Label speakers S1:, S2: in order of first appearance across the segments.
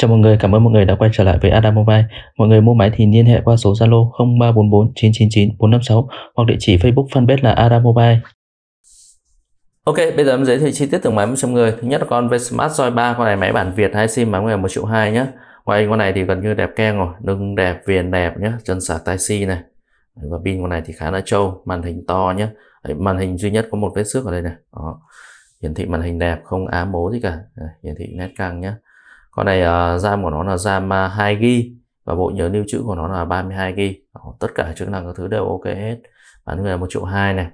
S1: Chào mọi người, cảm ơn mọi người đã quay trở lại với Adam Mobile. Mọi người mua máy thì liên hệ qua số Zalo 0344 999 456 hoặc địa chỉ Facebook fanpage là Adam Mobile. Ok, bây giờ em giới thiệu chi tiết từng máy với mọi người. Thứ nhất là con Vsmart Joy 3, con này máy bản Việt hai sim bán người 1 triệu 2 nhé. ngoài con này thì gần như đẹp keng rồi, lưng đẹp, viền đẹp nhé, chân xả tai si này. Và pin con này thì khá là trâu, màn hình to nhé. Đấy, màn hình duy nhất có một vết xước ở đây này. Đó. Hiển thị màn hình đẹp, không ám bố gì cả. Đấy, hiển thị nét căng nhé con này uh, RAM của nó là RAM 2 ờ, g và bộ nhớ lưu trữ của nó là 32 g tất cả chức năng các thứ đều ok hết bản người là một triệu hai này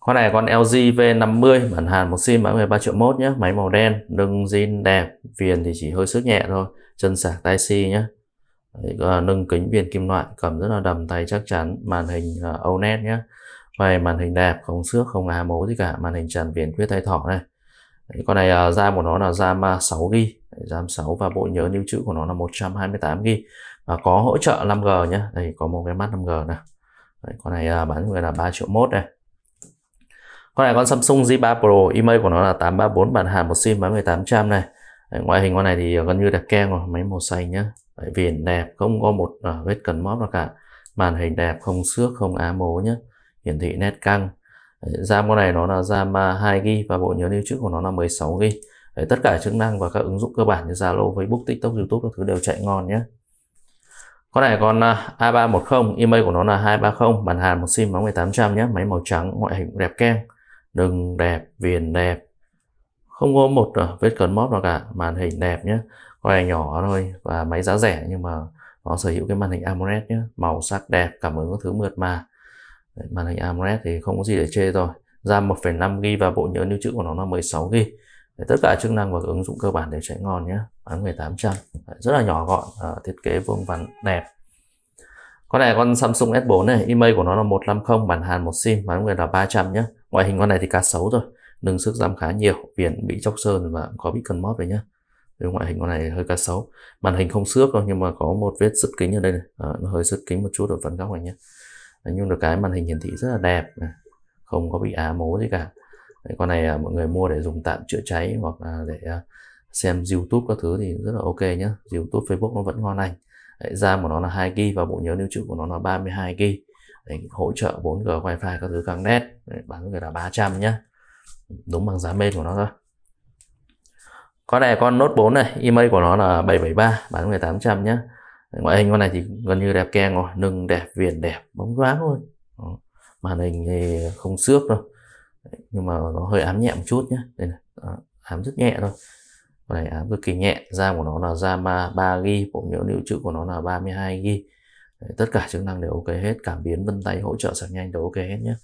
S1: con này con LG V50 bản hàn một sim bán 13 triệu mốt nhé máy màu đen nâng zin đẹp viền thì chỉ hơi sức nhẹ thôi chân sạc tai si nhé Đấy, nâng kính viền kim loại cầm rất là đầm tay chắc chắn màn hình uh, OLED nhé vậy màn hình đẹp không xước không á mố gì cả màn hình tràn viền quyết tay thỏ này Đấy, con này uh, RAM của nó là RAM 6GB à, RAM 6 và bộ nhớ lưu trữ của nó là 128GB và có hỗ trợ 5G nhé đây có một cái mắt 5G này Đấy, con này uh, bán người là 3 triệu mốt này con này con Samsung Z3 Pro email của nó là 834 bản hàm một sim bán 1800 này Đấy, ngoại hình con này thì gần như đặc keng rồi máy màu xanh nhá Đấy, viền đẹp không có một uh, vết cần móp nào cả màn hình đẹp không xước không á mố nhá hiển thị nét căng RAM con này nó là RAM 2GB à, và bộ nhớ lưu trữ của nó là 16GB Đấy, tất cả chức năng và các ứng dụng cơ bản như Zalo, Facebook, TikTok, YouTube các thứ đều chạy ngon nhé con này còn à, A310, email của nó là 230, bản hàn một sim bóng 1800 nhé, máy màu trắng, ngoại hình đẹp keng, đường đẹp, viền đẹp, không có một à, vết cấn mót nào cả, màn hình đẹp nhé, con này nhỏ thôi và máy giá rẻ nhưng mà nó sở hữu cái màn hình AMOLED nhé, màu sắc đẹp, cảm ứng các thứ mượt mà, màn hình AMOLED thì không có gì để chê rồi RAM 1.5GB và bộ nhớ lưu trữ của nó là 16GB tất cả chức năng và ứng dụng cơ bản đều chạy ngon nhé bán 1800 Đấy, rất là nhỏ gọn ờ, thiết kế vuông vắn đẹp con này con Samsung S4 này email của nó là 150 bản Hàn một sim bán người là 300 nhé ngoại hình con này thì cá sấu rồi nâng sức giảm khá nhiều viền bị chóc sơn và có bị cần mót rồi nhá. Điều ngoại hình con này hơi cá sấu màn hình không xước đâu nhưng mà có một vết sứt kính ở đây này à, nó hơi sứt kính một chút ở phần góc này nhé đấy, nhưng được cái màn hình hiển thị rất là đẹp không có bị á mố gì cả đấy, con này à, mọi người mua để dùng tạm chữa cháy hoặc để à, xem youtube các thứ thì rất là ok nhé youtube facebook nó vẫn ngon lành đấy, ram của nó là 2 g và bộ nhớ lưu trữ của nó là 32 g đấy, hỗ trợ 4g wifi các thứ càng nét đấy, bán người là 300 nhá, đúng bằng giá mail của nó thôi con này con Note 4 này email của nó là 773 bán người 800 nhé ngoại hình con này thì gần như đẹp keng rồi nâng đẹp viền đẹp bóng loáng thôi Đó. màn hình thì không xước đâu nhưng mà nó hơi ám nhẹ một chút nhé đây này Đó. ám rất nhẹ thôi con này ám cực kỳ nhẹ RAM của nó là RAM ba g bộ nhớ lưu trữ của nó là 32 g tất cả chức năng đều ok hết cảm biến vân tay hỗ trợ sạc nhanh đều ok hết nhé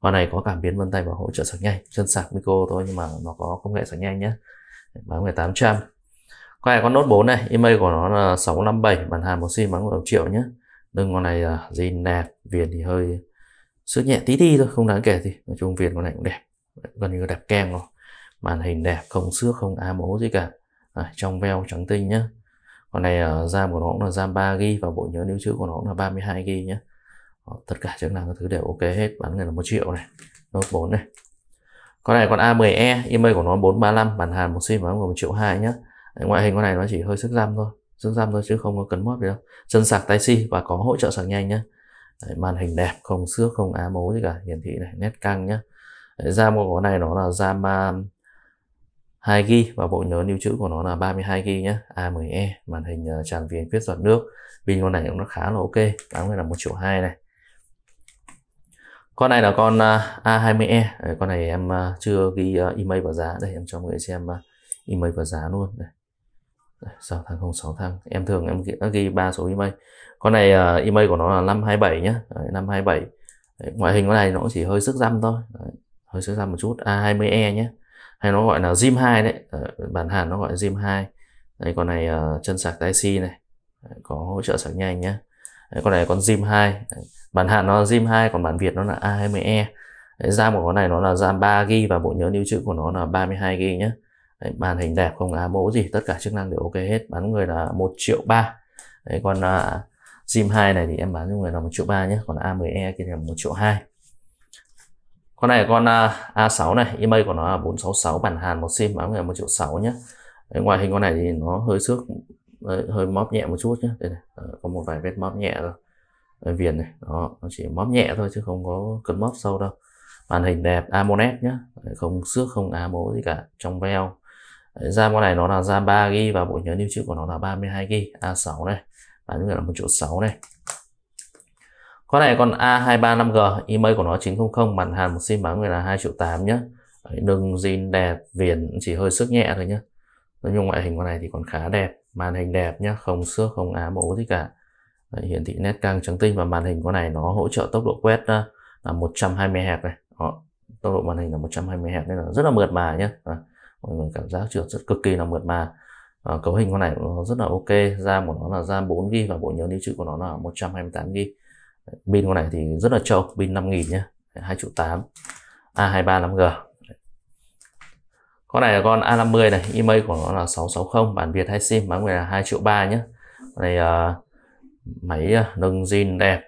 S1: con này có cảm biến vân tay và hỗ trợ sạc nhanh chân sạc micro thôi nhưng mà nó có công nghệ sạc nhanh nhé bán 18 trăm con này con nốt 4 này email của nó là 657 bản hàng một sim bán 1 triệu nhé đừng con này à, gì zin nẹp viền thì hơi sức nhẹ tí tí thôi không đáng kể gì nói chung viền con này cũng đẹp gần như đẹp kem rồi màn hình đẹp không xước không a mố gì cả à, trong veo trắng tinh nhá con này uh, à, RAM của nó cũng là RAM 3 g và bộ nhớ lưu trữ của nó cũng là 32 g nhé tất cả chức năng các thứ đều ok hết bán người là một triệu này Note 4 này con này con A10e email của nó 435 bản hàng một sim bán một triệu hai nhé ngoại hình con này nó chỉ hơi sức răm thôi sức răm thôi chứ không có cấn mót gì đâu chân sạc tai si và có hỗ trợ sạc nhanh nhé Đấy, màn hình đẹp không xước không á mố gì cả hiển thị này nét căng nhá RAM của con này nó là RAM 2 g và bộ nhớ lưu trữ của nó là 32 g nhé A10E màn hình ờ, tràn viền viết giọt nước pin con này cũng nó khá là ok bán này là một triệu hai này con này là con ờ, A20E con này em ờ, chưa ghi email vào giá đây em cho mọi người xem email vào giá luôn đây 6 tháng không 6 tháng em thường em ghi, ba số email con này uh, email của nó là 527 nhá đấy, 527 đấy, ngoại hình con này nó chỉ hơi sức răm thôi đấy, hơi sức răm một chút A20E nhé hay nó gọi là Zim 2 đấy bản Hàn nó gọi Zim 2 đây con này uh, chân sạc tai si này đấy, có hỗ trợ sạc nhanh nhé đấy, con này con Zim 2 đấy, bản Hàn nó là Zim 2 còn bản Việt nó là A20E RAM của con này nó là RAM 3GB và bộ nhớ lưu trữ của nó là 32GB nhé Đấy, màn hình đẹp không lá mẫu gì tất cả chức năng đều ok hết bán người là một triệu ba đấy còn uh, à, sim 2 này thì em bán cho người là một triệu ba nhé còn A10e kia thì là một triệu hai con này con à, A6 này email của nó là 466 bản Hàn một sim bán người là một triệu sáu nhé đấy, ngoài hình con này thì nó hơi xước hơi, móp nhẹ một chút nhé đây này ờ, có một vài vết móp nhẹ thôi ở viền này đó nó chỉ móp nhẹ thôi chứ không có cần móp sâu đâu màn hình đẹp AMOLED nhé không xước không á mố gì cả trong veo Đấy, RAM con này nó là RAM 3GB và bộ nhớ lưu trữ của nó là 32GB A6 này và như là một chỗ 6 này con này con A235G email của nó 900 bản hàn một sim bán người là 2 triệu 8 nhé Đừng zin đẹp viền chỉ hơi sức nhẹ thôi nhé nói chung ngoại hình con này thì còn khá đẹp màn hình đẹp nhé không xước không ám ố gì cả Đấy, hiển thị nét căng trắng tinh và màn hình con này nó hỗ trợ tốc độ quét ờ, là 120 Hz này Đó, tốc độ màn hình là 120 Hz nên là rất là mượt mà nhé Đó mọi người cảm giác trượt rất cực kỳ là mượt mà à, cấu hình con này nó rất là ok ram của nó là ram 4 g và bộ nhớ lưu trữ của nó là 128 g pin con này thì rất là trâu pin 5000 nhé 2 triệu 8 A23 5G con này là con A50 này email của nó là 660 bản Việt hay sim bán người là 2 triệu 3 nhé con này uh, máy ờ, nâng zin đẹp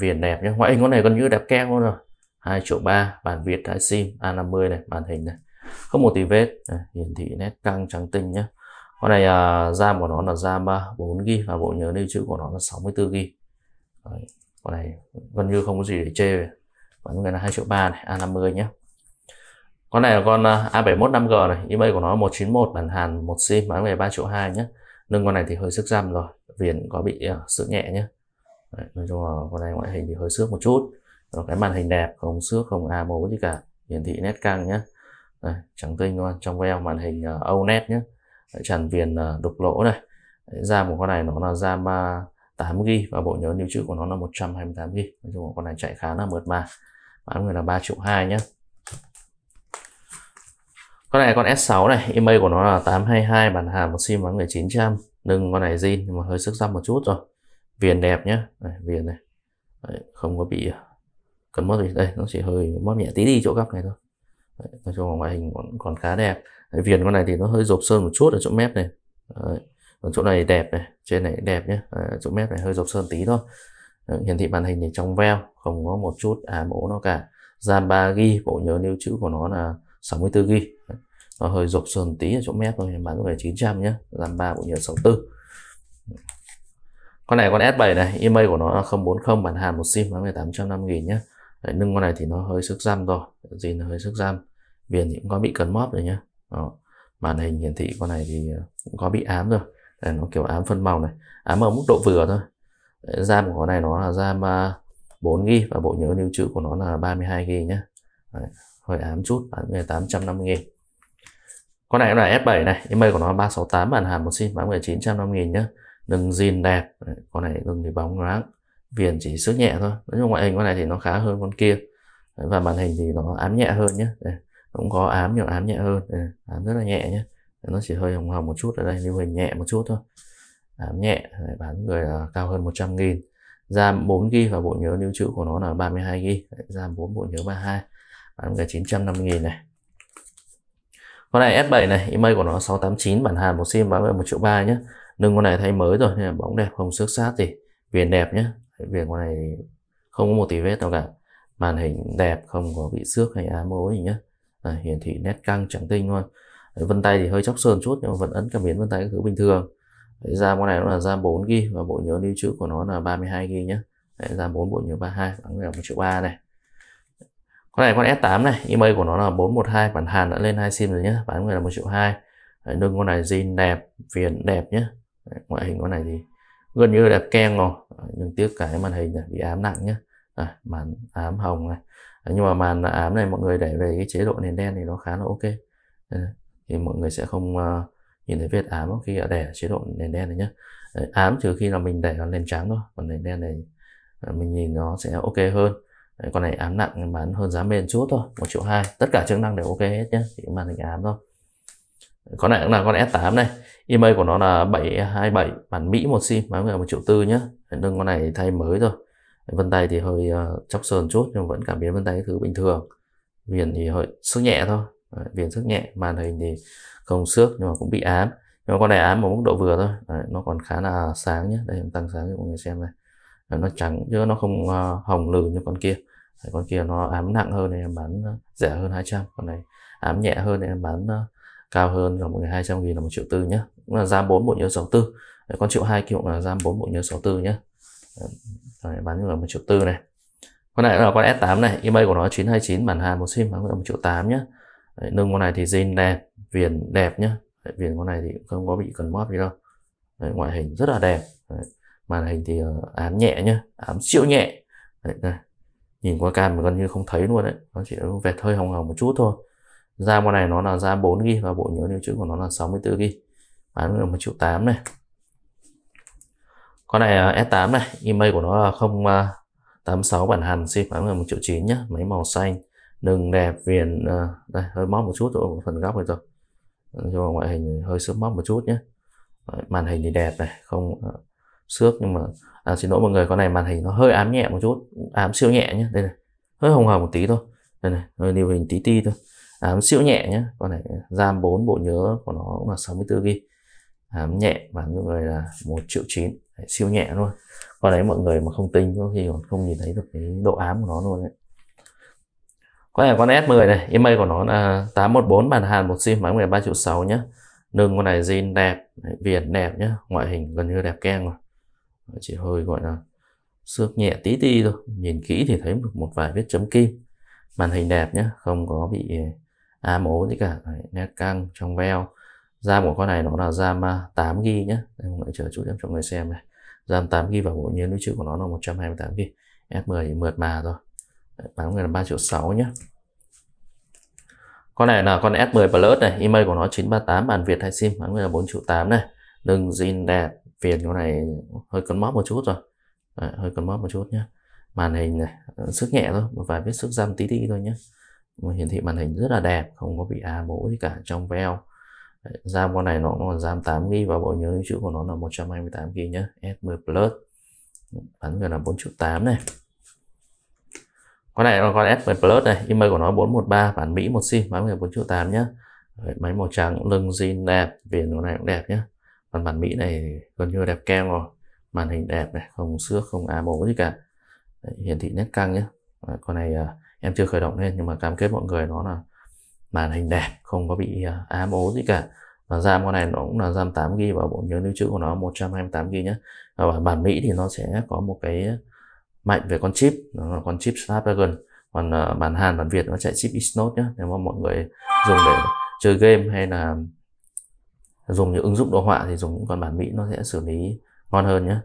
S1: viền đẹp nhé ngoại hình con này gần như đẹp keo luôn rồi 2 triệu 3 bản Việt hay sim A50 này màn hình này không một tỷ vết hiển thị nét căng trắng tinh nhé con này uh, à, RAM của nó là RAM 4 g và bộ nhớ lưu trữ của nó là 64GB Đấy, con này gần như không có gì để chê vẫn người là 2 triệu 3 này, A50 nhé con này là con à, A71 5G này, email của nó 191 bản Hàn 1 sim bán về 3 triệu 2 nhé nâng con này thì hơi sức răm rồi viền có bị uh, à, sức nhẹ nhé Đấy, nói chung là con này ngoại hình thì hơi xước một chút rồi cái màn hình đẹp không xước không a mố gì cả hiển thị nét căng nhé đây, trắng tinh luôn trong veo màn hình uh, OLED nhé tràn viền uh, đục lỗ này RAM của con này nó là RAM uh, 8GB và bộ nhớ lưu trữ của nó là 128GB nói chung con này chạy khá là mượt mà bán người là 3 triệu 2 nhé con này con S6 này email của nó là 822 bản hàm một sim bán người 900 lưng con này zin nhưng mà hơi sức răm một chút rồi viền đẹp nhá đây, viền này Đấy, không có bị ờ, cấn mất gì đây nó chỉ hơi mất nhẹ tí đi chỗ góc này thôi Đấy, nói chung là ngoại hình còn, còn khá đẹp Đấy, viền con này thì nó hơi rộp sơn một chút ở chỗ mép này Đấy, còn chỗ này đẹp này trên này đẹp nhé Đấy, chỗ mép này hơi rộp sơn tí thôi Đấy, hiển thị màn hình thì trong veo không có một chút ám à ố nó cả RAM 3 g bộ nhớ lưu trữ của nó là 64 g nó hơi rộp sơn tí ở chỗ mép thôi bán có phải 900 nhé RAM 3 bộ nhớ 64 con này con S7 này email của nó là 040 bản hàn một sim bán 1850 000 nhé Đấy, nâng con này thì nó hơi sức răm rồi gì nó hơi sức răm viền thì cũng có bị cấn móp rồi nhá đó. màn hình hiển thị con này thì ờ, cũng có bị ám rồi đây, nó kiểu ám phân màu này ám ở mức độ vừa thôi ram của con này nó là ram 4 ờ, g và bộ nhớ lưu trữ của nó là 32 g nhé Đấy, hơi ám chút bán người 850 nghìn. con này là S7 này email của nó 368 bản hàm một sim bán người 950 nghìn nhé Đừng zin đẹp Đấy, con này đừng thì bóng loáng viền chỉ sức nhẹ thôi nói chung ngoại hình con này thì nó khá hơn con kia Đấy, và màn hình thì nó ám nhẹ hơn nhé Đấy cũng có ám nhiều ám nhẹ hơn ừ, ám rất là nhẹ nhé nó chỉ hơi hồng hồng một chút ở đây lưu hình nhẹ một chút thôi ám nhẹ bán người là cao hơn 100 nghìn RAM 4 g và bộ nhớ lưu trữ của nó là 32 g RAM 4 bộ nhớ 32 bán người 950 nghìn này con này S7 này email của nó 689 bản hàn một sim bán về 1 triệu 3 nhé lưng con này thay mới rồi nên là bóng đẹp không xước sát gì viền đẹp nhé viền con này không có một tí vết nào cả màn hình đẹp không có bị xước hay ám mối gì nhé đây, hiển thị nét căng trắng tinh thôi. Đấy, vân tay thì hơi chóc sơn chút nhưng mà vẫn ấn cảm biến vân tay các thứ bình thường Đấy, RAM con này nó là ra 4 g và bộ nhớ lưu trữ của nó là 32 g nhé Đấy, RAM 4 bộ nhớ 32 khoảng là 1 triệu 3 này con này con S8 này email của nó là 412 bản Hàn đã lên hai sim rồi nhé bán người là 1 triệu 2 Đấy, nâng con này zin đẹp viền đẹp nhé Đấy, ngoại hình con này thì gần như là đẹp keng rồi nhưng tiếc cái màn hình này bị ám nặng nhé à, màn ám hồng này Ờ, nhưng mà màn ám này mọi người để về cái chế độ nền đen thì nó khá là ok ờ, thì mọi người sẽ không ờ, nhìn thấy việt ám khi để chế độ nền đen này nhé ám trừ khi là mình để nó lên trắng thôi còn nền đen này mình nhìn nó sẽ ok hơn con này ám nặng bán hơn giá mềm chút thôi một triệu hai tất cả chức năng đều ok hết nhé chỉ màn hình ám thôi con này cũng là con S8 này email của nó là 727 bản Mỹ một sim bán người một triệu tư nhé nâng con này thay mới rồi vân tay thì hơi uh, chóc sờn chút nhưng vẫn cảm biến vân tay thứ bình thường viền thì hơi sức nhẹ thôi Đấy, viền sức nhẹ màn hình thì không xước nhưng mà cũng bị ám nhưng mà con này ám ở mức độ vừa thôi Đấy, nó còn khá là sáng nhé đây em tăng sáng cho mọi người xem này Đấy, nó trắng chứ nó không uh, hồng lừ như con kia Đấy, con kia nó ám nặng hơn thì em bán uh, rẻ hơn 200 con này ám nhẹ hơn thì em bán uh, cao hơn là một người 200 nghìn là một triệu tư nhé cũng là giam 4 bộ nhớ 64 Đấy, con triệu 2 kia là giam 4 bộ nhớ 64 nhé Ờ, rồi, bán ở 1 triệu tư này con này là con S8 này email của nó 929 bản Hàn một sim bán ở 1 triệu 8 nhá Đấy, nâng con này thì zin đẹp viền đẹp nhá Đấy, viền con này thì không có bị cần móp gì đâu Đấy, ngoại hình rất là đẹp Đấy, màn hình thì ờ, ám nhẹ nhá ám siêu nhẹ Đấy, này. nhìn qua cam gần như không thấy luôn đấy nó chỉ vẹt hơi hồng hồng một chút thôi ra con này nó là ra 4 g và bộ nhớ lưu trữ của nó là 64 g bán được một triệu tám này con này à, S8 này email của nó là 086 à, bản hàn ship bán là 1 triệu 9 nhá máy màu xanh đường đẹp viền à, đây hơi móc một chút rồi phần góc này rồi cho ngoại hình hơi sớm móc một chút nhé màn hình thì đẹp này không xước nhưng mà à, xin lỗi mọi người con này màn hình nó hơi ám nhẹ một chút ám siêu nhẹ nhé đây này hơi hồng hồng một tí thôi đây này hơi điều hình tí ti thôi ám siêu nhẹ nhé con này ram 4 bộ nhớ của nó cũng là 64 gb ám nhẹ và mọi người là một triệu chín siêu nhẹ luôn qua đấy mọi người mà không tinh có khi còn không nhìn thấy được cái độ ám của nó luôn đấy con này con S10 này email của nó là 814 bản Hàn một sim máy 13 triệu 6 nhá nâng con này zin đẹp viền đẹp nhá ngoại hình gần như đẹp keng rồi chỉ hơi gọi là xước nhẹ tí ti thôi nhìn kỹ thì thấy được một vài vết chấm kim màn hình đẹp nhá không có bị à, ám ố gì cả nét căng trong veo da của con này nó là ram 8 g nhá em lại chờ chút em cho người xem này RAM 8GB và bộ nhớ lưu trữ của nó là 128GB S10 thì mượt mà rồi bán người là 3 triệu 6 nhá. con này là con S10 Plus này email của nó 938 bản Việt hay sim bán người là 4 triệu 8 này đường zin đẹp Việt chỗ này hơi cấn móp một chút rồi Đấy, hơi cấn móp một chút nhá. màn hình này ờ, sức nhẹ thôi một vài vết sức răm tí tí thôi nhá. hiển thị màn hình rất là đẹp không có bị a mũ gì cả trong veo ram con này nó là ram 8 gb và bộ nhớ lưu trữ của nó là 128 gb nhé S10 Plus bắn người là 4 triệu 8 này con này là con S10 Plus này email của nó 413 bản Mỹ một sim bán người 4 triệu 8 nhá máy màu trắng lưng zin đẹp viền của này cũng đẹp nhé còn bản Mỹ này gần như đẹp keo rồi màn hình đẹp này không xước không a bố gì cả Đấy, hiển thị nét căng nhé con này à, em chưa khởi động lên nhưng mà cam kết mọi người nó là màn hình đẹp không có bị à, ám ố gì cả và RAM con này nó cũng là RAM 8 g và bộ nhớ lưu trữ của nó 128 g nhé và bản, Mỹ thì nó sẽ có một cái mạnh về con chip nó là con chip Snapdragon còn à, bản Hàn bản Việt nó chạy chip Exynos nhé nếu mà mọi người dùng để chơi game hay là dùng những ứng dụng đồ họa thì dùng những con bản Mỹ nó sẽ xử lý ngon hơn nhé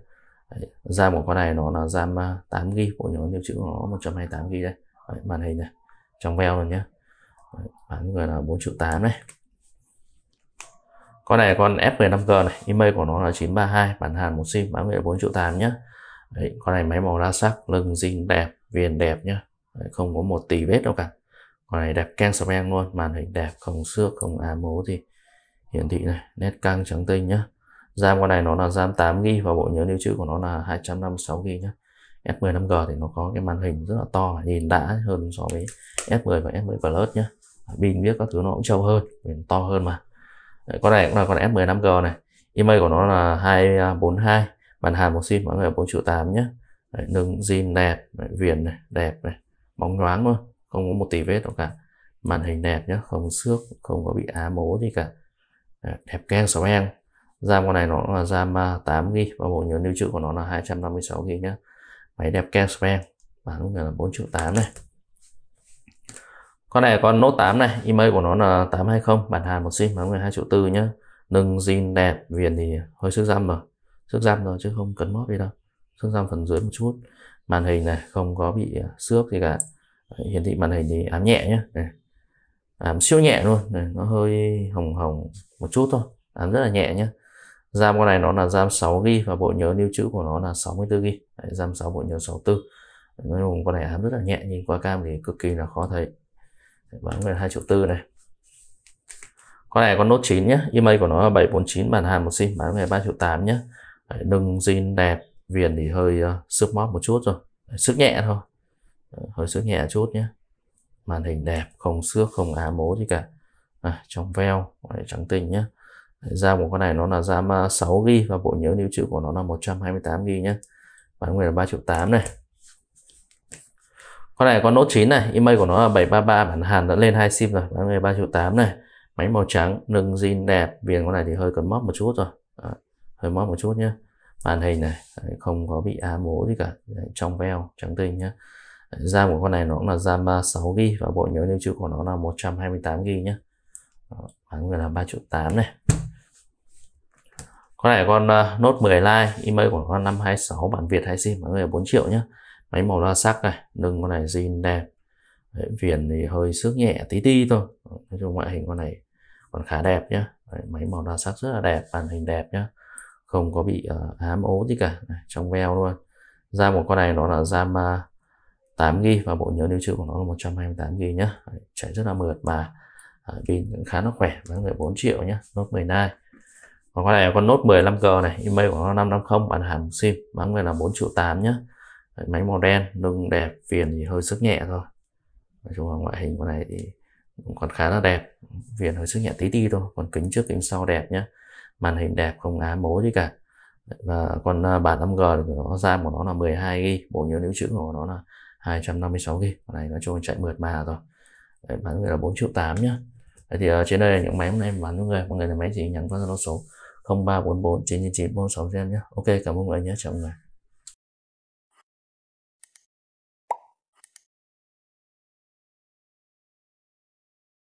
S1: RAM của con này nó là RAM 8 g bộ nhớ lưu trữ của nó 128 g đây Đấy, màn hình này trong veo luôn nhé bán người là 4 triệu 8 này con này con F15G này email của nó là 932 bản Hàn một sim bán về 4 triệu 8 nhé Đấy, con này máy màu đa sắc lưng zin đẹp viền đẹp nhá Đấy, không có một tỷ vết đâu cả con này đẹp keng smen luôn màn hình đẹp không xước không á mố thì hiển thị này nét căng trắng tinh nhá RAM con này nó là RAM 8 g và bộ nhớ lưu trữ của nó là 256 g nhá S15G thì nó có cái màn hình rất là to nhìn đã hơn so với F 10 và S10 Plus nhá pin biết các thứ nó cũng trâu hơn to hơn mà con này cũng là con S15G này email của nó là 242 bản hàn một sim mọi người 4 triệu 8 nhé đấy, nâng zin đẹp đấy, viền này đẹp này bóng nhoáng luôn không có một tỷ vết đâu cả màn hình đẹp nhé không xước không có bị á mố gì cả đấy, đẹp keng sáu em RAM con này nó là RAM 8 g và bộ nhớ lưu trữ của nó là 256 g nhé máy đẹp keng sáu em bán là bốn triệu tám này con này con nốt 8 này email của nó là 820 bản hàn một sim bán 12 triệu tư nhá nâng zin đẹp viền thì hơi sức răm mà sức răm rồi chứ không cấn móp gì đâu sức răm phần dưới một chút màn hình này không có bị à, xước gì cả hiển thị màn hình thì ám nhẹ nhá này. ám siêu nhẹ luôn này, nó hơi hồng hồng một chút thôi ám rất là nhẹ nhá RAM con này nó là RAM 6 g và bộ nhớ lưu trữ của nó là 64 g RAM 6 bộ nhớ 64 nói chung con này ám rất là nhẹ nhìn qua cam thì cực kỳ là khó thấy bán về 2 triệu tư này con này con nốt 9 nhé email của nó là 749 bản hàn một sim bán về 3 triệu 8 nhé Đấy, nâng zin đẹp viền thì hơi uh, ờ, sức móp một chút rồi Đấy, sức nhẹ thôi Đấy, ờ, hơi sức nhẹ chút nhé màn hình đẹp không xước không á mố gì cả à, trong veo Đấy, trắng tinh nhé ra một con này nó là RAM 6GB và bộ nhớ lưu trữ của nó là 128GB nhé bán nguyên là 3 triệu 8 này con này có nốt 9 này email của nó là 733 bản hàn đã lên 2 sim rồi bán người 3 triệu 8 này máy màu trắng nâng zin đẹp viền con này thì hơi cần móp một chút rồi Đó. hơi móp một chút nhé màn hình này không có bị á mố gì cả trong veo trắng tinh nhé RAM của con này nó cũng là RAM 6 g và bộ nhớ lưu trữ của nó là 128 g nhé bán người là 3 triệu 8 này con này con uh, nốt 10 like email của con 526 bản Việt hay sim bán người 4 triệu nhé máy màu đa sắc này nâng con này zin đẹp Đấy, viền thì hơi xước nhẹ tí ti thôi nói chung ngoại hình con này còn khá đẹp nhá Đấy, máy màu đa sắc rất là đẹp màn hình đẹp nhá không có bị uh, ám ố gì cả Đấy, trong veo luôn RAM của con này nó là RAM uh, 8GB và bộ nhớ lưu trữ của nó là 128GB nhá Đấy, chạy rất là mượt mà, ờ, pin uh, khá là khỏe giá người 4 triệu nhá Note 19 còn con này là con Note 15G này email của nó 550 bản hàng sim bán người là 4 triệu 8 nhá máy màu đen lưng đẹp viền thì hơi sức nhẹ thôi nói chung là ngoại hình của này thì cũng còn khá là đẹp viền hơi sức nhẹ tí ti thôi còn kính trước kính sau đẹp nhá màn hình đẹp không á mố gì cả và còn à, bản 5G thì nó RAM của nó là 12 GB bộ nhớ lưu trữ của nó là 256 GB này nói chung chạy mượt mà rồi Đấy, bán người là 4 triệu 8 nhá Đấy thì uh, trên đây là những máy hôm nay bán cho người mọi người là máy gì nhắn qua số 0344 999 46 nhé Ok cảm ơn mọi người nhé chào mọi người